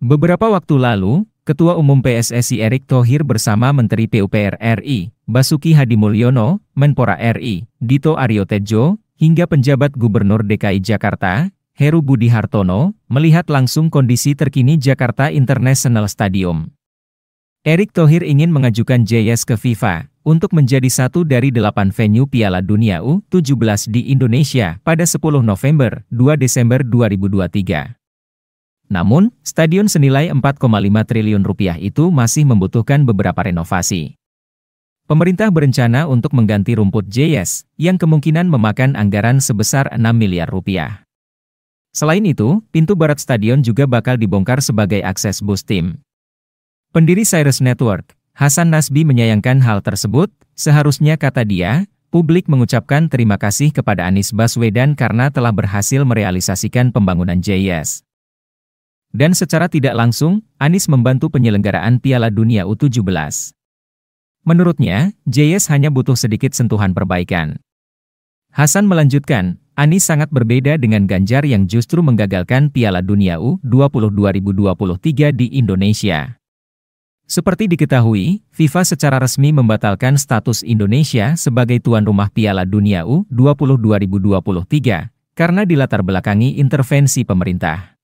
Beberapa waktu lalu, Ketua Umum PSSI Erick Thohir bersama Menteri PUPR RI, Basuki Hadi Mulyono, Menpora RI, Dito Aryo Tejo, hingga penjabat Gubernur DKI Jakarta, Heru Budi Hartono, melihat langsung kondisi terkini Jakarta International Stadium. Erick Thohir ingin mengajukan JS ke FIFA untuk menjadi satu dari delapan venue Piala Dunia U17 di Indonesia pada 10 November 2 Desember 2023. Namun, stadion senilai 4,5 triliun rupiah itu masih membutuhkan beberapa renovasi. Pemerintah berencana untuk mengganti rumput JS, yang kemungkinan memakan anggaran sebesar 6 miliar rupiah. Selain itu, pintu barat stadion juga bakal dibongkar sebagai akses bus tim. Pendiri Cyrus Network, Hasan Nasbi menyayangkan hal tersebut, seharusnya kata dia, publik mengucapkan terima kasih kepada Anies Baswedan karena telah berhasil merealisasikan pembangunan JS. Dan secara tidak langsung, Anies membantu penyelenggaraan Piala Dunia U17. Menurutnya, JS hanya butuh sedikit sentuhan perbaikan. Hasan melanjutkan, Anies sangat berbeda dengan Ganjar yang justru menggagalkan Piala Dunia U20 2023 di Indonesia. Seperti diketahui, FIFA secara resmi membatalkan status Indonesia sebagai tuan rumah Piala Dunia U20 2023 karena dilatar belakangi intervensi pemerintah.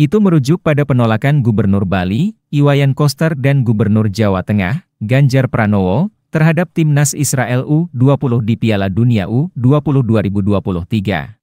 Itu merujuk pada penolakan Gubernur Bali, Iwayan Koster dan Gubernur Jawa Tengah, Ganjar Pranowo, terhadap Timnas Israel U20 di Piala Dunia U20 2023.